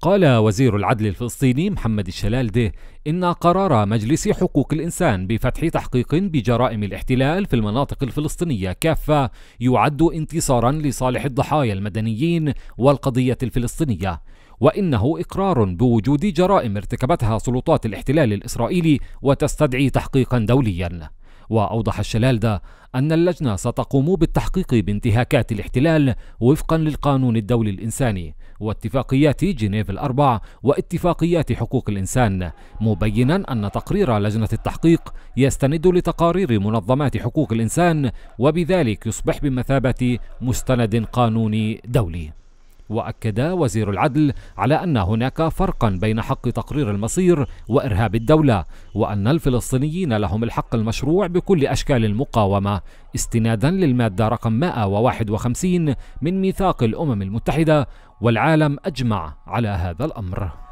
قال وزير العدل الفلسطيني محمد ده إن قرار مجلس حقوق الإنسان بفتح تحقيق بجرائم الاحتلال في المناطق الفلسطينية كافة يعد انتصارا لصالح الضحايا المدنيين والقضية الفلسطينية وإنه إقرار بوجود جرائم ارتكبتها سلطات الاحتلال الإسرائيلي وتستدعي تحقيقا دوليا وأوضح الشلال ده أن اللجنة ستقوم بالتحقيق بانتهاكات الاحتلال وفقا للقانون الدولي الإنساني واتفاقيات جنيف الأربع واتفاقيات حقوق الإنسان مبينا أن تقرير لجنة التحقيق يستند لتقارير منظمات حقوق الإنسان وبذلك يصبح بمثابة مستند قانوني دولي وأكد وزير العدل على أن هناك فرقا بين حق تقرير المصير وإرهاب الدولة وأن الفلسطينيين لهم الحق المشروع بكل أشكال المقاومة استنادا للمادة رقم 151 من ميثاق الأمم المتحدة والعالم أجمع على هذا الأمر